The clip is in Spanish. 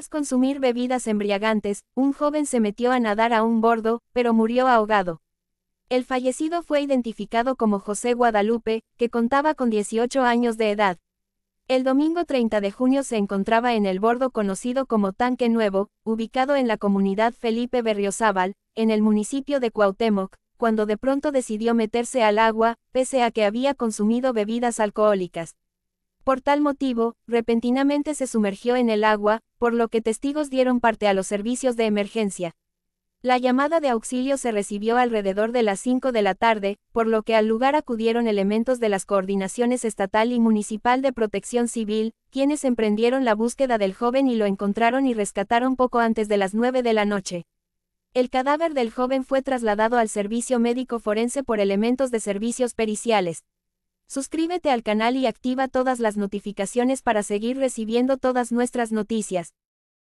Tras consumir bebidas embriagantes, un joven se metió a nadar a un bordo, pero murió ahogado. El fallecido fue identificado como José Guadalupe, que contaba con 18 años de edad. El domingo 30 de junio se encontraba en el bordo conocido como Tanque Nuevo, ubicado en la comunidad Felipe Berriozábal, en el municipio de Cuauhtémoc, cuando de pronto decidió meterse al agua, pese a que había consumido bebidas alcohólicas. Por tal motivo, repentinamente se sumergió en el agua, por lo que testigos dieron parte a los servicios de emergencia. La llamada de auxilio se recibió alrededor de las 5 de la tarde, por lo que al lugar acudieron elementos de las coordinaciones estatal y municipal de protección civil, quienes emprendieron la búsqueda del joven y lo encontraron y rescataron poco antes de las 9 de la noche. El cadáver del joven fue trasladado al servicio médico forense por elementos de servicios periciales. Suscríbete al canal y activa todas las notificaciones para seguir recibiendo todas nuestras noticias.